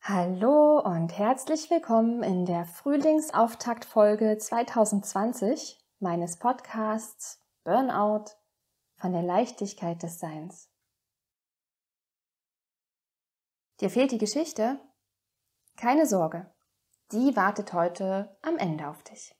Hallo und herzlich willkommen in der Frühlingsauftaktfolge 2020 meines Podcasts Burnout von der Leichtigkeit des Seins. Dir fehlt die Geschichte? Keine Sorge, die wartet heute am Ende auf dich.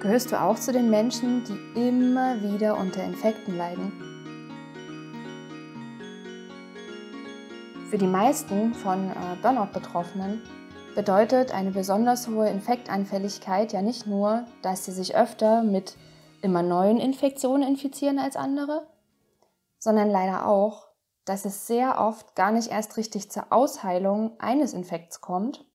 Gehörst du auch zu den Menschen, die immer wieder unter Infekten leiden? Für die meisten von äh, Burnout-Betroffenen bedeutet eine besonders hohe Infektanfälligkeit ja nicht nur, dass sie sich öfter mit immer neuen Infektionen infizieren als andere, sondern leider auch, dass es sehr oft gar nicht erst richtig zur Ausheilung eines Infekts kommt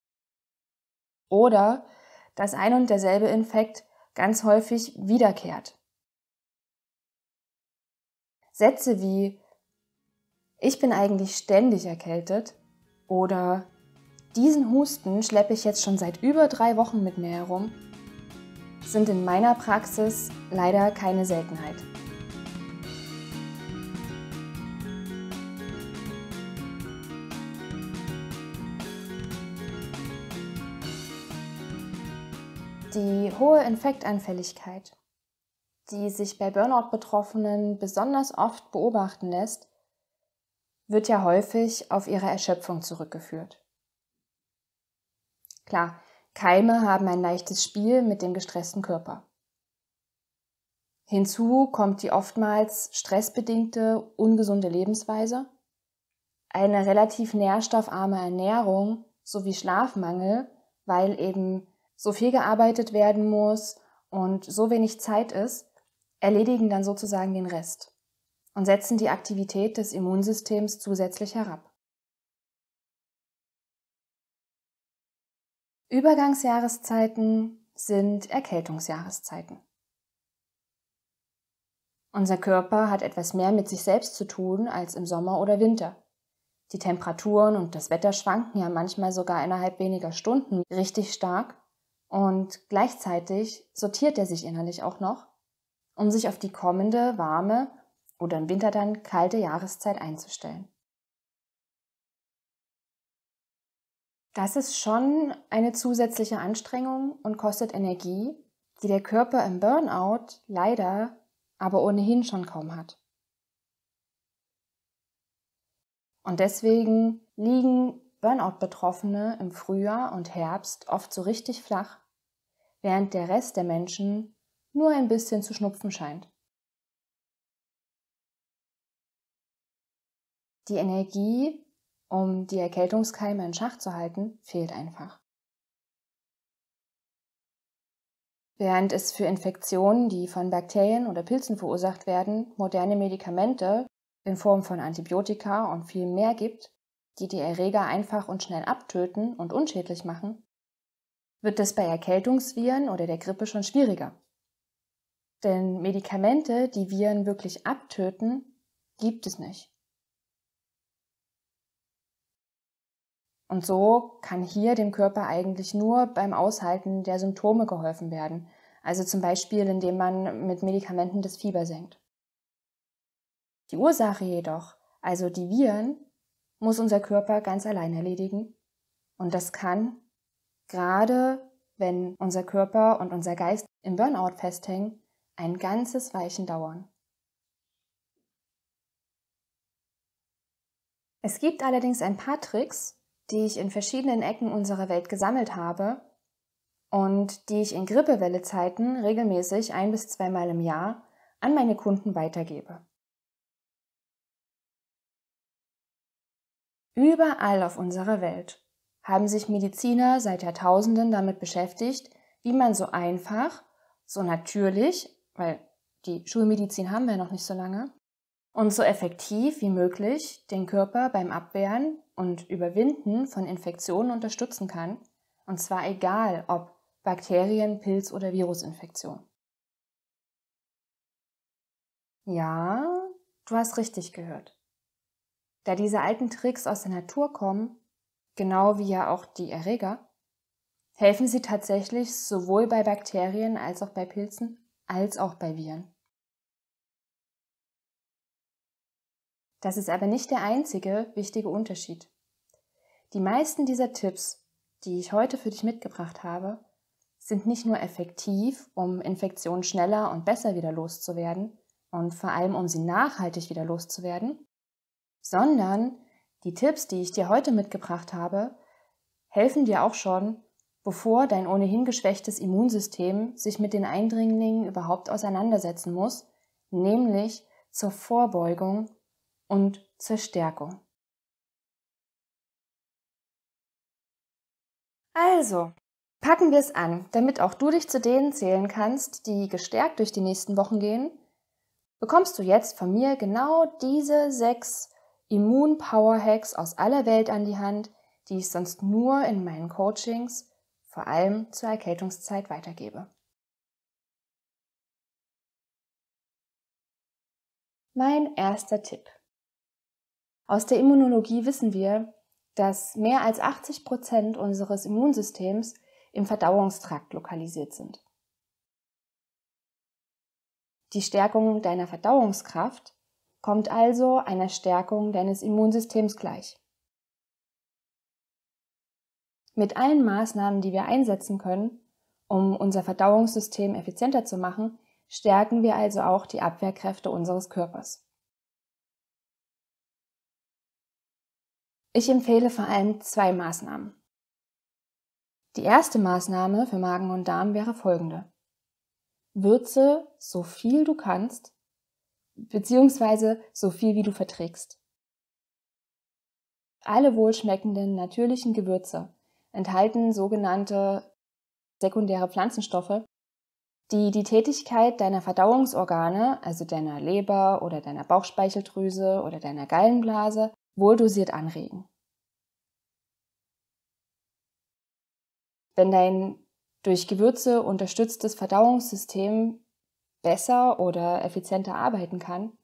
oder dass ein und derselbe Infekt ganz häufig wiederkehrt. Sätze wie Ich bin eigentlich ständig erkältet oder Diesen Husten schleppe ich jetzt schon seit über drei Wochen mit mir herum sind in meiner Praxis leider keine Seltenheit. die hohe Infekteinfälligkeit, die sich bei Burnout-Betroffenen besonders oft beobachten lässt, wird ja häufig auf ihre Erschöpfung zurückgeführt. Klar, Keime haben ein leichtes Spiel mit dem gestressten Körper. Hinzu kommt die oftmals stressbedingte, ungesunde Lebensweise, eine relativ nährstoffarme Ernährung sowie Schlafmangel, weil eben so viel gearbeitet werden muss und so wenig Zeit ist, erledigen dann sozusagen den Rest und setzen die Aktivität des Immunsystems zusätzlich herab. Übergangsjahreszeiten sind Erkältungsjahreszeiten. Unser Körper hat etwas mehr mit sich selbst zu tun als im Sommer oder Winter. Die Temperaturen und das Wetter schwanken ja manchmal sogar innerhalb weniger Stunden richtig stark und gleichzeitig sortiert er sich innerlich auch noch, um sich auf die kommende warme oder im Winter dann kalte Jahreszeit einzustellen. Das ist schon eine zusätzliche Anstrengung und kostet Energie, die der Körper im Burnout leider aber ohnehin schon kaum hat. Und deswegen liegen Burnout-Betroffene im Frühjahr und Herbst oft so richtig flach während der Rest der Menschen nur ein bisschen zu schnupfen scheint. Die Energie, um die Erkältungskeime in Schach zu halten, fehlt einfach. Während es für Infektionen, die von Bakterien oder Pilzen verursacht werden, moderne Medikamente in Form von Antibiotika und viel mehr gibt, die die Erreger einfach und schnell abtöten und unschädlich machen, wird es bei Erkältungsviren oder der Grippe schon schwieriger. Denn Medikamente, die Viren wirklich abtöten, gibt es nicht. Und so kann hier dem Körper eigentlich nur beim Aushalten der Symptome geholfen werden. Also zum Beispiel, indem man mit Medikamenten das Fieber senkt. Die Ursache jedoch, also die Viren, muss unser Körper ganz allein erledigen. Und das kann gerade wenn unser Körper und unser Geist im Burnout festhängen, ein ganzes Weichen dauern. Es gibt allerdings ein paar Tricks, die ich in verschiedenen Ecken unserer Welt gesammelt habe und die ich in Grippewellezeiten regelmäßig ein bis zweimal im Jahr an meine Kunden weitergebe. Überall auf unserer Welt haben sich Mediziner seit Jahrtausenden damit beschäftigt, wie man so einfach, so natürlich, weil die Schulmedizin haben wir noch nicht so lange, und so effektiv wie möglich den Körper beim Abwehren und Überwinden von Infektionen unterstützen kann, und zwar egal ob Bakterien, Pilz oder Virusinfektion. Ja, du hast richtig gehört. Da diese alten Tricks aus der Natur kommen, genau wie ja auch die Erreger, helfen sie tatsächlich sowohl bei Bakterien als auch bei Pilzen als auch bei Viren. Das ist aber nicht der einzige wichtige Unterschied. Die meisten dieser Tipps, die ich heute für dich mitgebracht habe, sind nicht nur effektiv, um Infektionen schneller und besser wieder loszuwerden und vor allem um sie nachhaltig wieder loszuwerden, sondern die Tipps, die ich dir heute mitgebracht habe, helfen dir auch schon, bevor dein ohnehin geschwächtes Immunsystem sich mit den Eindringlingen überhaupt auseinandersetzen muss, nämlich zur Vorbeugung und zur Stärkung. Also, packen wir es an, damit auch du dich zu denen zählen kannst, die gestärkt durch die nächsten Wochen gehen, bekommst du jetzt von mir genau diese sechs Immun-Power-Hacks aus aller Welt an die Hand, die ich sonst nur in meinen Coachings, vor allem zur Erkältungszeit, weitergebe. Mein erster Tipp. Aus der Immunologie wissen wir, dass mehr als 80 Prozent unseres Immunsystems im Verdauungstrakt lokalisiert sind. Die Stärkung deiner Verdauungskraft kommt also einer Stärkung deines Immunsystems gleich. Mit allen Maßnahmen, die wir einsetzen können, um unser Verdauungssystem effizienter zu machen, stärken wir also auch die Abwehrkräfte unseres Körpers. Ich empfehle vor allem zwei Maßnahmen. Die erste Maßnahme für Magen und Darm wäre folgende. Würze so viel du kannst beziehungsweise so viel wie du verträgst. Alle wohlschmeckenden natürlichen Gewürze enthalten sogenannte sekundäre Pflanzenstoffe, die die Tätigkeit deiner Verdauungsorgane, also deiner Leber oder deiner Bauchspeicheldrüse oder deiner Gallenblase, wohldosiert anregen. Wenn dein durch Gewürze unterstütztes Verdauungssystem besser oder effizienter arbeiten kann,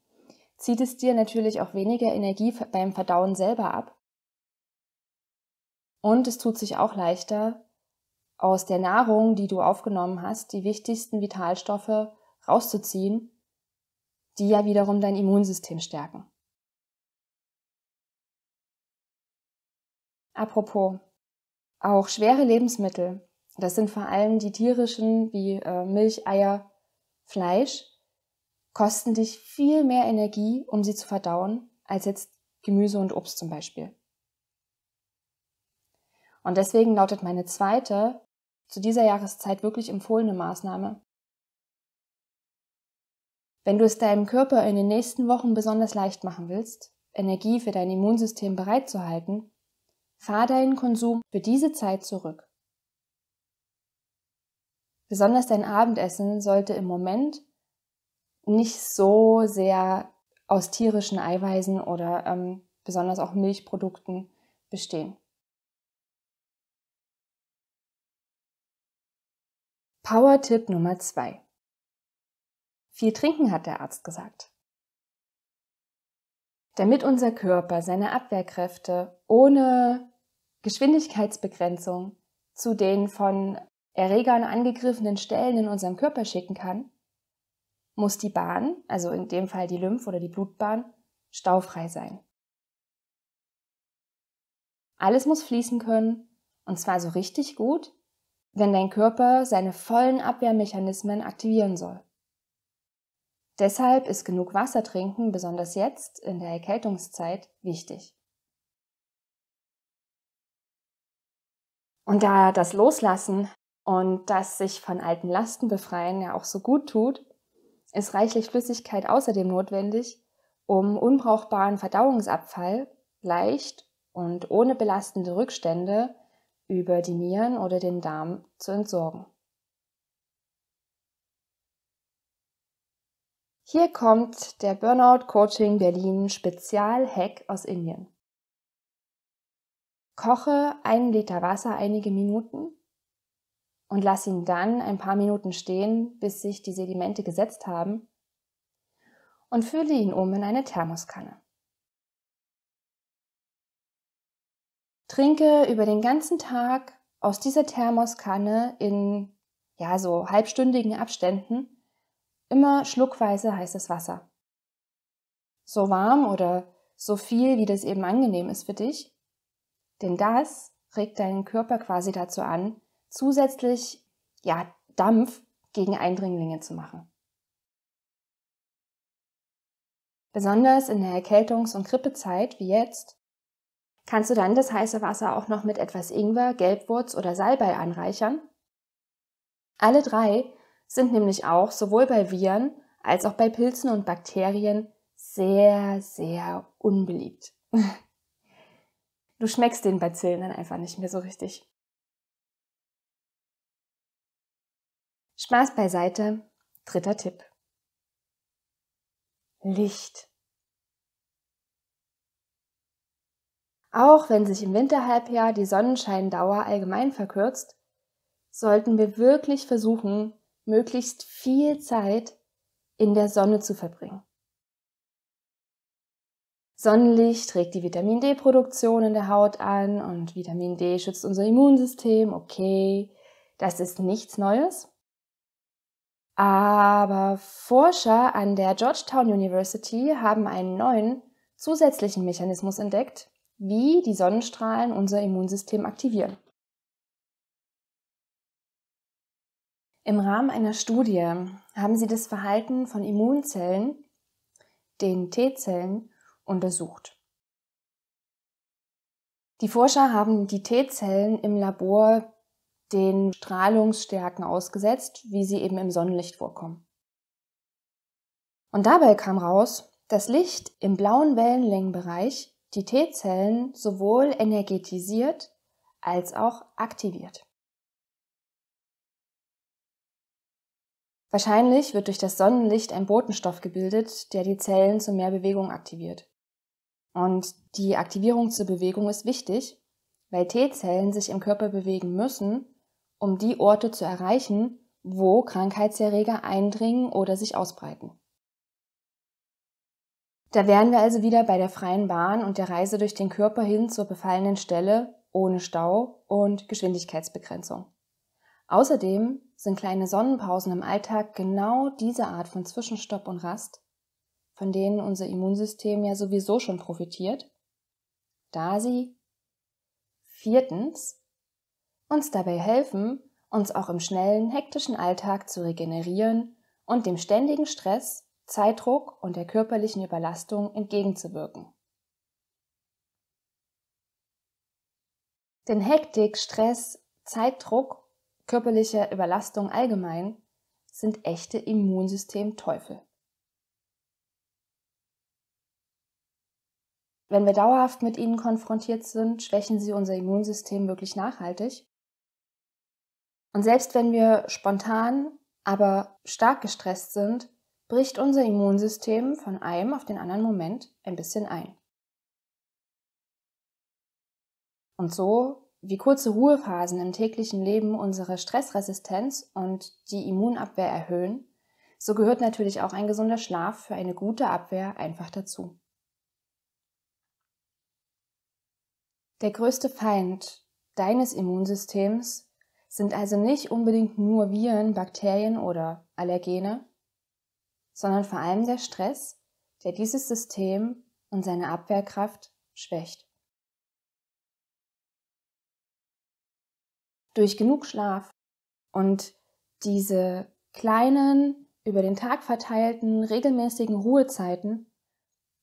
zieht es dir natürlich auch weniger Energie beim Verdauen selber ab. Und es tut sich auch leichter, aus der Nahrung, die du aufgenommen hast, die wichtigsten Vitalstoffe rauszuziehen, die ja wiederum dein Immunsystem stärken. Apropos, auch schwere Lebensmittel, das sind vor allem die tierischen wie äh, Milch, Eier, Fleisch kosten dich viel mehr Energie, um sie zu verdauen, als jetzt Gemüse und Obst zum Beispiel. Und deswegen lautet meine zweite, zu dieser Jahreszeit wirklich empfohlene Maßnahme. Wenn du es deinem Körper in den nächsten Wochen besonders leicht machen willst, Energie für dein Immunsystem bereitzuhalten, fahr deinen Konsum für diese Zeit zurück. Besonders dein Abendessen sollte im Moment nicht so sehr aus tierischen Eiweißen oder ähm, besonders auch Milchprodukten bestehen. Power-Tipp Nummer zwei: Viel trinken hat der Arzt gesagt. Damit unser Körper seine Abwehrkräfte ohne Geschwindigkeitsbegrenzung zu den von Erreger an angegriffenen Stellen in unserem Körper schicken kann, muss die Bahn, also in dem Fall die Lymph- oder die Blutbahn, staufrei sein. Alles muss fließen können, und zwar so richtig gut, wenn dein Körper seine vollen Abwehrmechanismen aktivieren soll. Deshalb ist genug Wasser trinken, besonders jetzt in der Erkältungszeit, wichtig. Und da das Loslassen und dass sich von alten Lasten befreien ja auch so gut tut, ist reichlich Flüssigkeit außerdem notwendig, um unbrauchbaren Verdauungsabfall leicht und ohne belastende Rückstände über die Nieren oder den Darm zu entsorgen. Hier kommt der Burnout Coaching Berlin Spezial-Hack aus Indien. Koche einen Liter Wasser einige Minuten und lass ihn dann ein paar Minuten stehen, bis sich die Sedimente gesetzt haben und fülle ihn um in eine Thermoskanne. Trinke über den ganzen Tag aus dieser Thermoskanne in ja so halbstündigen Abständen immer schluckweise heißes Wasser. So warm oder so viel, wie das eben angenehm ist für dich, denn das regt deinen Körper quasi dazu an, zusätzlich ja, Dampf gegen Eindringlinge zu machen. Besonders in der Erkältungs- und Grippezeit wie jetzt kannst du dann das heiße Wasser auch noch mit etwas Ingwer, Gelbwurz oder Salbei anreichern. Alle drei sind nämlich auch sowohl bei Viren als auch bei Pilzen und Bakterien sehr, sehr unbeliebt. Du schmeckst den Bazillen dann einfach nicht mehr so richtig. Spaß beiseite. Dritter Tipp. Licht. Auch wenn sich im Winterhalbjahr die Sonnenscheindauer allgemein verkürzt, sollten wir wirklich versuchen, möglichst viel Zeit in der Sonne zu verbringen. Sonnenlicht regt die Vitamin D-Produktion in der Haut an und Vitamin D schützt unser Immunsystem. Okay, das ist nichts Neues. Aber Forscher an der Georgetown University haben einen neuen, zusätzlichen Mechanismus entdeckt, wie die Sonnenstrahlen unser Immunsystem aktivieren. Im Rahmen einer Studie haben sie das Verhalten von Immunzellen, den T-Zellen, untersucht. Die Forscher haben die T-Zellen im Labor den Strahlungsstärken ausgesetzt, wie sie eben im Sonnenlicht vorkommen. Und dabei kam raus, dass Licht im blauen Wellenlängenbereich die T-Zellen sowohl energetisiert als auch aktiviert. Wahrscheinlich wird durch das Sonnenlicht ein Botenstoff gebildet, der die Zellen zu mehr Bewegung aktiviert. Und die Aktivierung zur Bewegung ist wichtig, weil T-Zellen sich im Körper bewegen müssen, um die Orte zu erreichen, wo Krankheitserreger eindringen oder sich ausbreiten. Da wären wir also wieder bei der freien Bahn und der Reise durch den Körper hin zur befallenen Stelle ohne Stau und Geschwindigkeitsbegrenzung. Außerdem sind kleine Sonnenpausen im Alltag genau diese Art von Zwischenstopp und Rast, von denen unser Immunsystem ja sowieso schon profitiert, da sie viertens uns dabei helfen, uns auch im schnellen, hektischen Alltag zu regenerieren und dem ständigen Stress, Zeitdruck und der körperlichen Überlastung entgegenzuwirken. Denn Hektik, Stress, Zeitdruck, körperliche Überlastung allgemein sind echte Immunsystemteufel. Wenn wir dauerhaft mit ihnen konfrontiert sind, schwächen sie unser Immunsystem wirklich nachhaltig und selbst wenn wir spontan, aber stark gestresst sind, bricht unser Immunsystem von einem auf den anderen Moment ein bisschen ein. Und so, wie kurze Ruhephasen im täglichen Leben unsere Stressresistenz und die Immunabwehr erhöhen, so gehört natürlich auch ein gesunder Schlaf für eine gute Abwehr einfach dazu. Der größte Feind deines Immunsystems sind also nicht unbedingt nur Viren, Bakterien oder Allergene, sondern vor allem der Stress, der dieses System und seine Abwehrkraft schwächt. Durch genug Schlaf und diese kleinen, über den Tag verteilten, regelmäßigen Ruhezeiten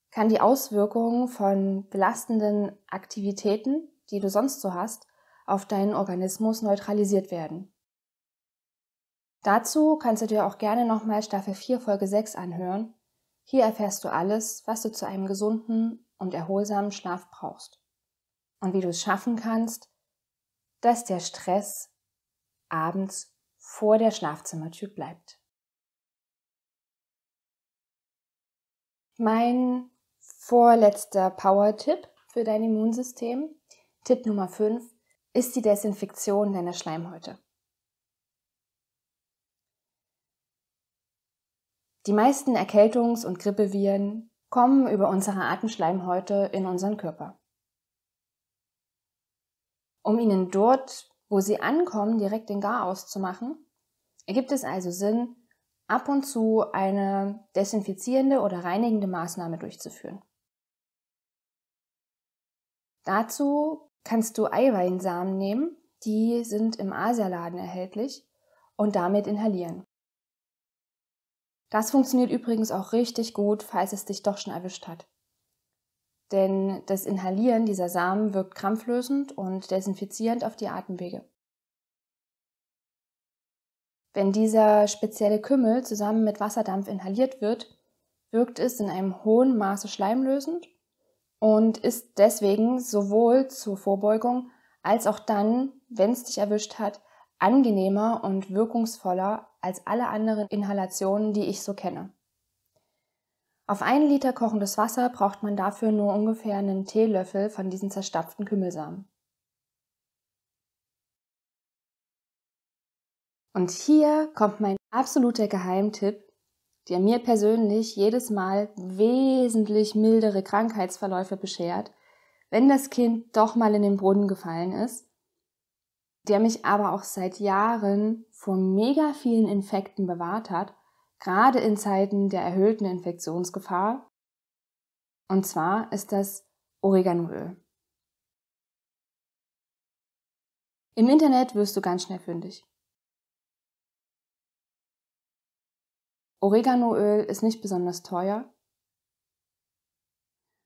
kann die Auswirkungen von belastenden Aktivitäten, die du sonst so hast, auf deinen Organismus neutralisiert werden. Dazu kannst du dir auch gerne nochmal Staffel 4 Folge 6 anhören. Hier erfährst du alles, was du zu einem gesunden und erholsamen Schlaf brauchst. Und wie du es schaffen kannst, dass der Stress abends vor der Schlafzimmertür bleibt. Mein vorletzter Power-Tipp für dein Immunsystem, Tipp Nummer 5, ist die Desinfektion deiner Schleimhäute. Die meisten Erkältungs- und Grippeviren kommen über unsere Atemschleimhäute in unseren Körper. Um ihnen dort, wo sie ankommen, direkt den Garaus zu machen, ergibt es also Sinn, ab und zu eine desinfizierende oder reinigende Maßnahme durchzuführen. Dazu kannst du Eiweinsamen nehmen. Die sind im Asialaden erhältlich und damit inhalieren. Das funktioniert übrigens auch richtig gut, falls es dich doch schon erwischt hat. Denn das Inhalieren dieser Samen wirkt krampflösend und desinfizierend auf die Atemwege. Wenn dieser spezielle Kümmel zusammen mit Wasserdampf inhaliert wird, wirkt es in einem hohen Maße schleimlösend und ist deswegen sowohl zur Vorbeugung als auch dann, wenn es dich erwischt hat, angenehmer und wirkungsvoller als alle anderen Inhalationen, die ich so kenne. Auf einen Liter kochendes Wasser braucht man dafür nur ungefähr einen Teelöffel von diesen zerstapften Kümmelsamen. Und hier kommt mein absoluter Geheimtipp, der mir persönlich jedes Mal wesentlich mildere Krankheitsverläufe beschert, wenn das Kind doch mal in den Brunnen gefallen ist, der mich aber auch seit Jahren vor mega vielen Infekten bewahrt hat, gerade in Zeiten der erhöhten Infektionsgefahr. Und zwar ist das Oreganoöl. Im Internet wirst du ganz schnell fündig. Oreganoöl ist nicht besonders teuer.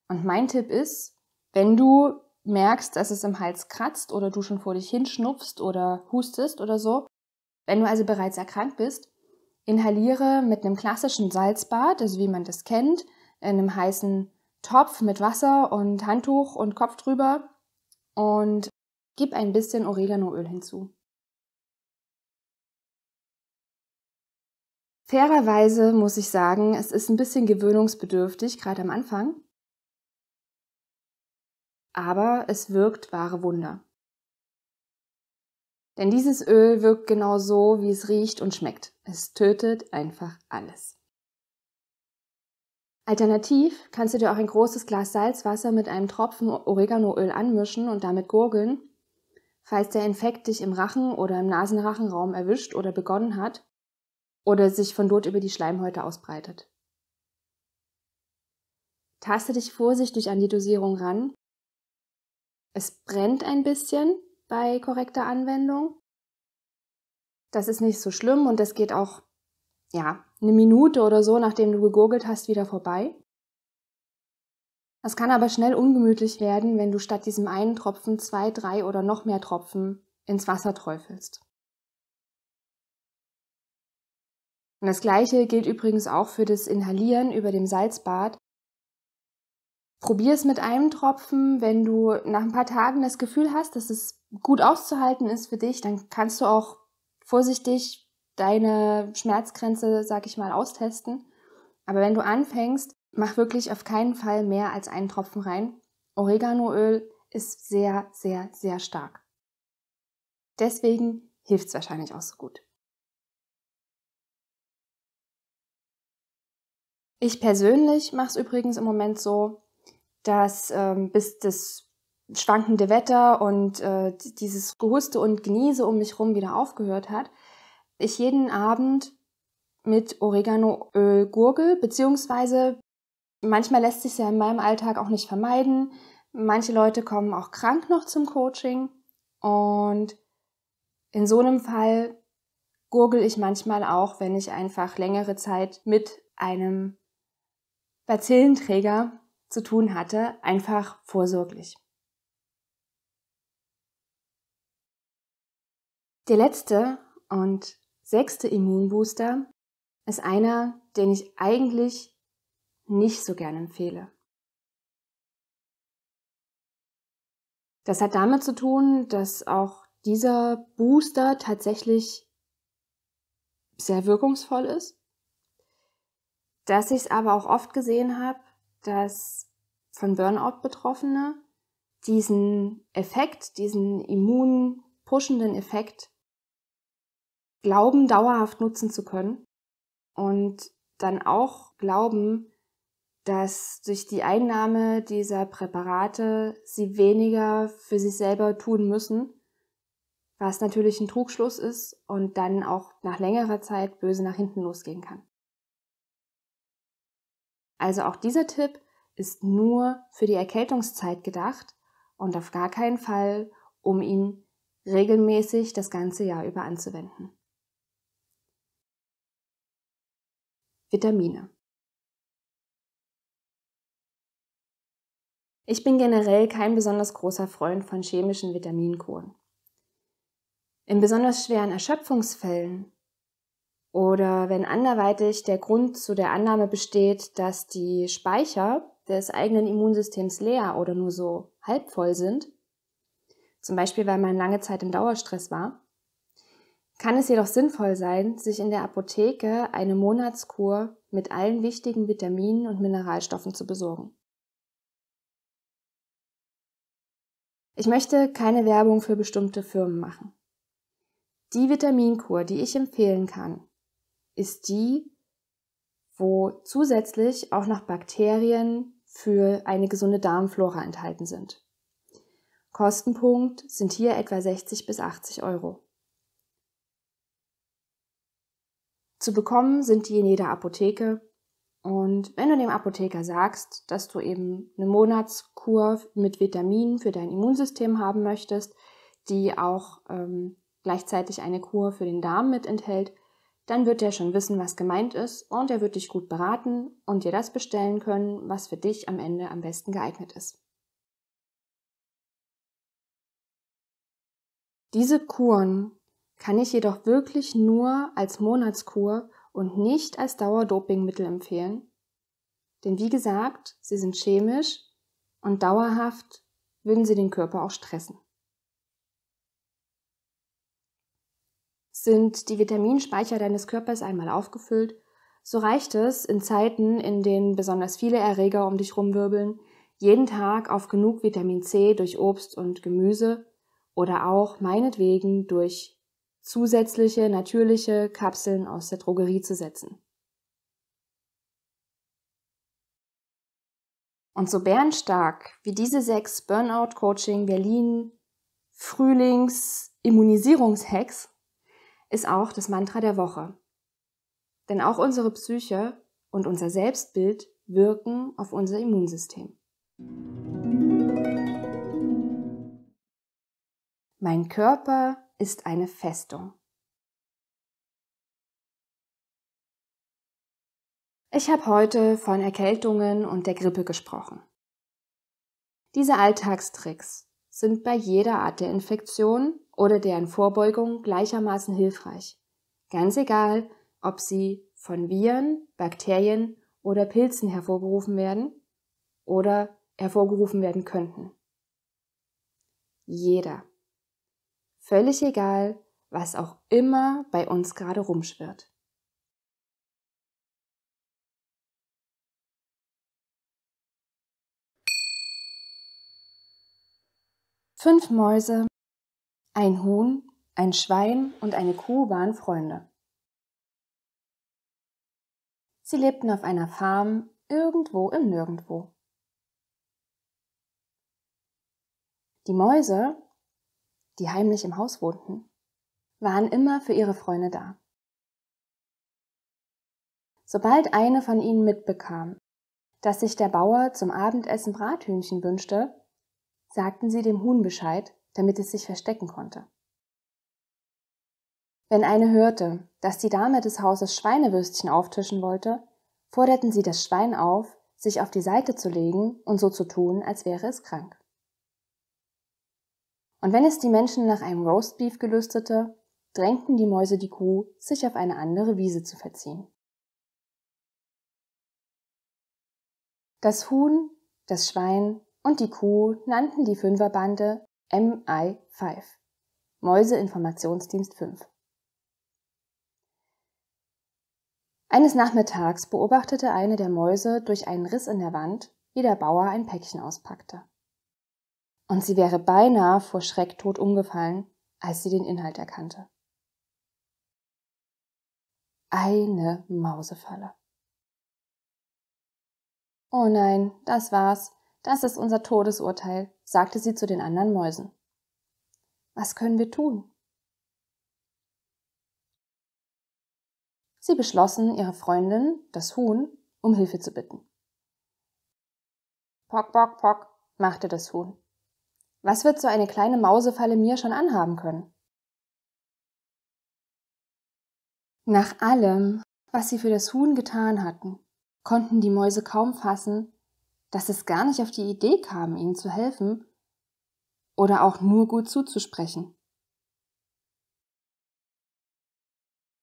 Und mein Tipp ist, wenn du merkst, dass es im Hals kratzt oder du schon vor dich hinschnupfst oder hustest oder so, wenn du also bereits erkrankt bist, inhaliere mit einem klassischen Salzbad, also wie man das kennt, in einem heißen Topf mit Wasser und Handtuch und Kopf drüber und gib ein bisschen Oreganoöl hinzu. Fairerweise muss ich sagen, es ist ein bisschen gewöhnungsbedürftig, gerade am Anfang. Aber es wirkt wahre Wunder. Denn dieses Öl wirkt genau so, wie es riecht und schmeckt. Es tötet einfach alles. Alternativ kannst du dir auch ein großes Glas Salzwasser mit einem Tropfen Oreganoöl anmischen und damit gurgeln. Falls der Infekt dich im Rachen oder im Nasenrachenraum erwischt oder begonnen hat, oder sich von dort über die Schleimhäute ausbreitet. Taste dich vorsichtig an die Dosierung ran. Es brennt ein bisschen bei korrekter Anwendung. Das ist nicht so schlimm und das geht auch, ja, eine Minute oder so, nachdem du gegurgelt hast, wieder vorbei. Es kann aber schnell ungemütlich werden, wenn du statt diesem einen Tropfen zwei, drei oder noch mehr Tropfen ins Wasser träufelst. Und das gleiche gilt übrigens auch für das Inhalieren über dem Salzbad. Probier es mit einem Tropfen. Wenn du nach ein paar Tagen das Gefühl hast, dass es gut auszuhalten ist für dich, dann kannst du auch vorsichtig deine Schmerzgrenze, sag ich mal, austesten. Aber wenn du anfängst, mach wirklich auf keinen Fall mehr als einen Tropfen rein. Oreganoöl ist sehr, sehr, sehr stark. Deswegen hilft es wahrscheinlich auch so gut. Ich persönlich mache es übrigens im Moment so, dass ähm, bis das schwankende Wetter und äh, dieses Gehuste und Genieße um mich herum wieder aufgehört hat, ich jeden Abend mit Oreganoöl gurgel, beziehungsweise manchmal lässt sich ja in meinem Alltag auch nicht vermeiden. Manche Leute kommen auch krank noch zum Coaching und in so einem Fall gurgel ich manchmal auch, wenn ich einfach längere Zeit mit einem Bazillenträger zu tun hatte, einfach vorsorglich. Der letzte und sechste Immunbooster ist einer, den ich eigentlich nicht so gern empfehle. Das hat damit zu tun, dass auch dieser Booster tatsächlich sehr wirkungsvoll ist. Dass ich es aber auch oft gesehen habe, dass von Burnout Betroffene diesen Effekt, diesen immunpushenden Effekt glauben, dauerhaft nutzen zu können und dann auch glauben, dass durch die Einnahme dieser Präparate sie weniger für sich selber tun müssen, was natürlich ein Trugschluss ist und dann auch nach längerer Zeit böse nach hinten losgehen kann. Also auch dieser Tipp ist nur für die Erkältungszeit gedacht und auf gar keinen Fall, um ihn regelmäßig das ganze Jahr über anzuwenden. Vitamine. Ich bin generell kein besonders großer Freund von chemischen Vitaminkuren. In besonders schweren Erschöpfungsfällen oder wenn anderweitig der Grund zu der Annahme besteht, dass die Speicher des eigenen Immunsystems leer oder nur so halb voll sind, zum Beispiel weil man lange Zeit im Dauerstress war, kann es jedoch sinnvoll sein, sich in der Apotheke eine Monatskur mit allen wichtigen Vitaminen und Mineralstoffen zu besorgen. Ich möchte keine Werbung für bestimmte Firmen machen. Die Vitaminkur, die ich empfehlen kann, ist die, wo zusätzlich auch noch Bakterien für eine gesunde Darmflora enthalten sind. Kostenpunkt sind hier etwa 60 bis 80 Euro. Zu bekommen sind die in jeder Apotheke. Und wenn du dem Apotheker sagst, dass du eben eine Monatskur mit Vitaminen für dein Immunsystem haben möchtest, die auch ähm, gleichzeitig eine Kur für den Darm mit enthält, dann wird er schon wissen, was gemeint ist und er wird dich gut beraten und dir das bestellen können, was für dich am Ende am besten geeignet ist. Diese Kuren kann ich jedoch wirklich nur als Monatskur und nicht als Dauerdopingmittel empfehlen. Denn wie gesagt, sie sind chemisch und dauerhaft würden sie den Körper auch stressen. Sind die Vitaminspeicher deines Körpers einmal aufgefüllt, so reicht es in Zeiten, in denen besonders viele Erreger um dich rumwirbeln, jeden Tag auf genug Vitamin C durch Obst und Gemüse oder auch meinetwegen durch zusätzliche natürliche Kapseln aus der Drogerie zu setzen. Und so bärenstark wie diese sechs Burnout-Coaching Berlin Frühlings-Immunisierungshacks ist auch das Mantra der Woche. Denn auch unsere Psyche und unser Selbstbild wirken auf unser Immunsystem. Mein Körper ist eine Festung. Ich habe heute von Erkältungen und der Grippe gesprochen. Diese Alltagstricks sind bei jeder Art der Infektion oder deren Vorbeugung gleichermaßen hilfreich. Ganz egal, ob sie von Viren, Bakterien oder Pilzen hervorgerufen werden oder hervorgerufen werden könnten. Jeder. Völlig egal, was auch immer bei uns gerade rumschwirrt. Fünf Mäuse ein Huhn, ein Schwein und eine Kuh waren Freunde. Sie lebten auf einer Farm irgendwo im Nirgendwo. Die Mäuse, die heimlich im Haus wohnten, waren immer für ihre Freunde da. Sobald eine von ihnen mitbekam, dass sich der Bauer zum Abendessen Brathühnchen wünschte, sagten sie dem Huhn Bescheid damit es sich verstecken konnte. Wenn eine hörte, dass die Dame des Hauses Schweinewürstchen auftischen wollte, forderten sie das Schwein auf, sich auf die Seite zu legen und so zu tun, als wäre es krank. Und wenn es die Menschen nach einem Roastbeef gelüstete, drängten die Mäuse die Kuh, sich auf eine andere Wiese zu verziehen. Das Huhn, das Schwein und die Kuh nannten die Fünferbande MI5, Mäuseinformationsdienst 5. Eines Nachmittags beobachtete eine der Mäuse durch einen Riss in der Wand, wie der Bauer ein Päckchen auspackte. Und sie wäre beinahe vor Schreck tot umgefallen, als sie den Inhalt erkannte. Eine Mausefalle. Oh nein, das war's. Das ist unser Todesurteil, sagte sie zu den anderen Mäusen. Was können wir tun? Sie beschlossen, ihre Freundin, das Huhn, um Hilfe zu bitten. Pock, pock, pock, machte das Huhn. Was wird so eine kleine Mausefalle mir schon anhaben können? Nach allem, was sie für das Huhn getan hatten, konnten die Mäuse kaum fassen, dass es gar nicht auf die Idee kam, ihnen zu helfen oder auch nur gut zuzusprechen.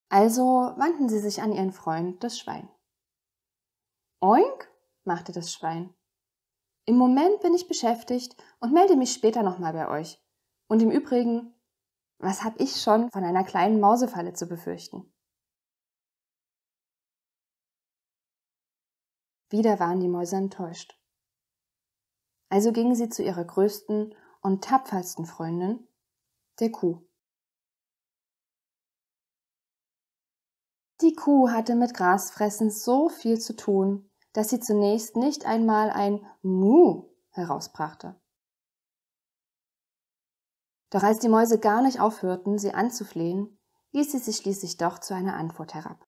Also wandten sie sich an ihren Freund, das Schwein. Oink, machte das Schwein. Im Moment bin ich beschäftigt und melde mich später nochmal bei euch. Und im Übrigen, was hab ich schon von einer kleinen Mausefalle zu befürchten? Wieder waren die Mäuse enttäuscht. Also ging sie zu ihrer größten und tapfersten Freundin, der Kuh. Die Kuh hatte mit Grasfressen so viel zu tun, dass sie zunächst nicht einmal ein Mu herausbrachte. Doch als die Mäuse gar nicht aufhörten, sie anzuflehen, ließ sie sich schließlich doch zu einer Antwort herab.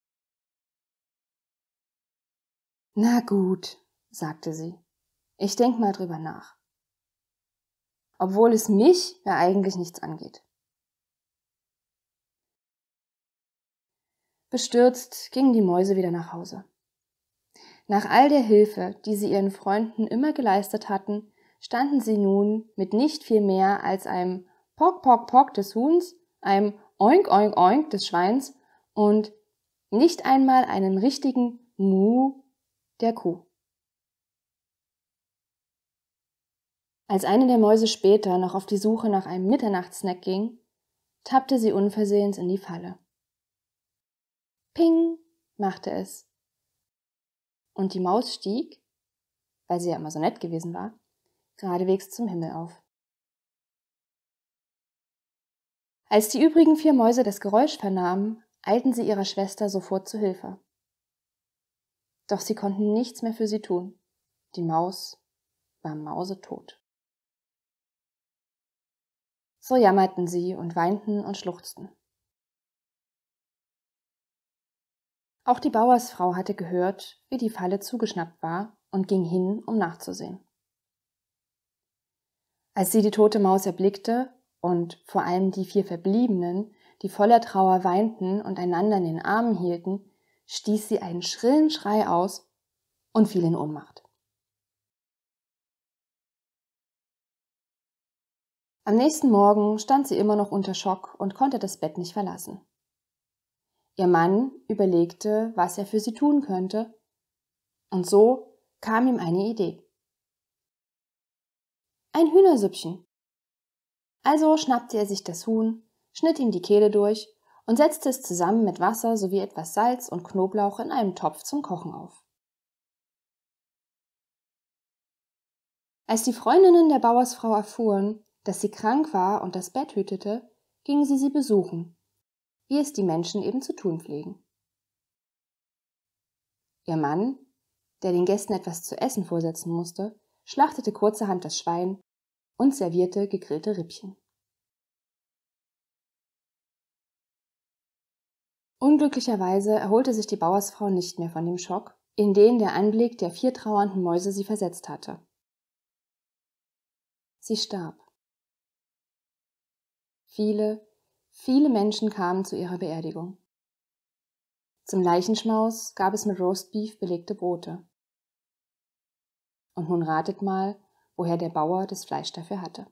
Na gut, sagte sie. Ich denke mal drüber nach. Obwohl es mich ja eigentlich nichts angeht. Bestürzt gingen die Mäuse wieder nach Hause. Nach all der Hilfe, die sie ihren Freunden immer geleistet hatten, standen sie nun mit nicht viel mehr als einem Pock, Pock, Pock des Huhns, einem Oink, Oink, Oink des Schweins und nicht einmal einen richtigen Mu der Kuh. Als eine der Mäuse später noch auf die Suche nach einem Mitternachtssnack ging, tappte sie unversehens in die Falle. Ping machte es. Und die Maus stieg, weil sie ja immer so nett gewesen war, geradewegs zum Himmel auf. Als die übrigen vier Mäuse das Geräusch vernahmen, eilten sie ihrer Schwester sofort zu Hilfe. Doch sie konnten nichts mehr für sie tun. Die Maus war mausetot. So jammerten sie und weinten und schluchzten. Auch die Bauersfrau hatte gehört, wie die Falle zugeschnappt war und ging hin, um nachzusehen. Als sie die tote Maus erblickte und vor allem die vier Verbliebenen, die voller Trauer weinten und einander in den Armen hielten, stieß sie einen schrillen Schrei aus und fiel in Ohnmacht. Am nächsten Morgen stand sie immer noch unter Schock und konnte das Bett nicht verlassen. Ihr Mann überlegte, was er für sie tun könnte, und so kam ihm eine Idee. Ein Hühnersüppchen. Also schnappte er sich das Huhn, schnitt ihm die Kehle durch und setzte es zusammen mit Wasser sowie etwas Salz und Knoblauch in einem Topf zum Kochen auf. Als die Freundinnen der Bauersfrau erfuhren, dass sie krank war und das Bett hütete, ging sie sie besuchen, wie es die Menschen eben zu tun pflegen. Ihr Mann, der den Gästen etwas zu essen vorsetzen musste, schlachtete kurzerhand das Schwein und servierte gegrillte Rippchen. Unglücklicherweise erholte sich die Bauersfrau nicht mehr von dem Schock, in den der Anblick der vier trauernden Mäuse sie versetzt hatte. Sie starb. Viele, viele Menschen kamen zu ihrer Beerdigung. Zum Leichenschmaus gab es mit Roastbeef belegte Brote. Und nun ratet mal, woher der Bauer das Fleisch dafür hatte.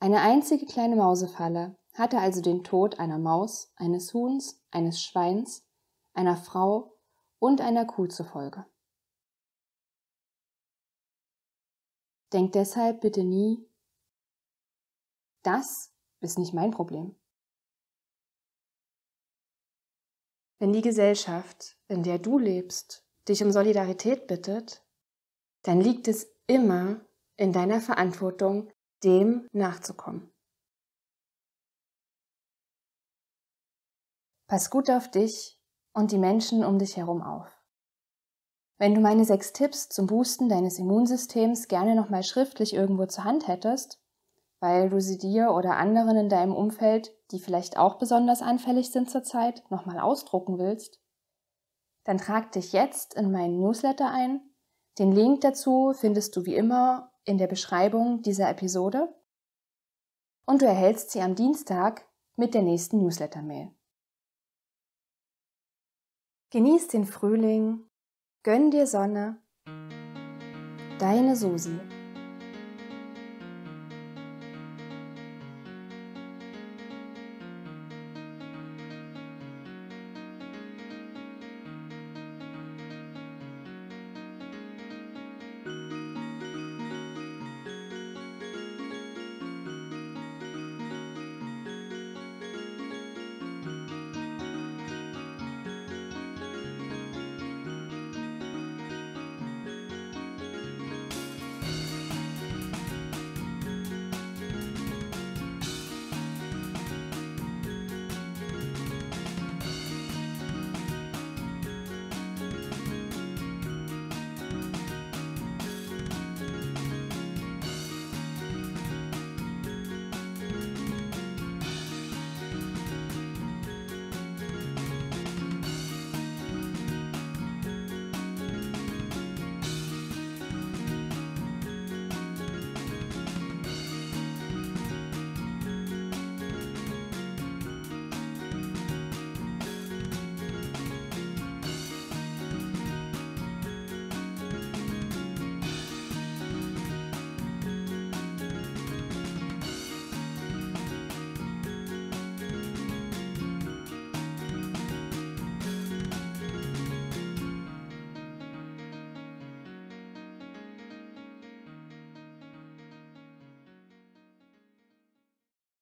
Eine einzige kleine Mausefalle hatte also den Tod einer Maus, eines Huhns, eines Schweins, einer Frau und einer Kuh zur Folge. Denk deshalb bitte nie, das ist nicht mein Problem. Wenn die Gesellschaft, in der du lebst, dich um Solidarität bittet, dann liegt es immer in deiner Verantwortung, dem nachzukommen. Pass gut auf dich und die Menschen um dich herum auf. Wenn du meine sechs Tipps zum Boosten deines Immunsystems gerne nochmal schriftlich irgendwo zur Hand hättest, weil du sie dir oder anderen in deinem Umfeld, die vielleicht auch besonders anfällig sind zurzeit, nochmal ausdrucken willst, dann trag dich jetzt in meinen Newsletter ein. Den Link dazu findest du wie immer in der Beschreibung dieser Episode und du erhältst sie am Dienstag mit der nächsten Newsletter-Mail. Genieß den Frühling Gönn dir Sonne, deine Susi.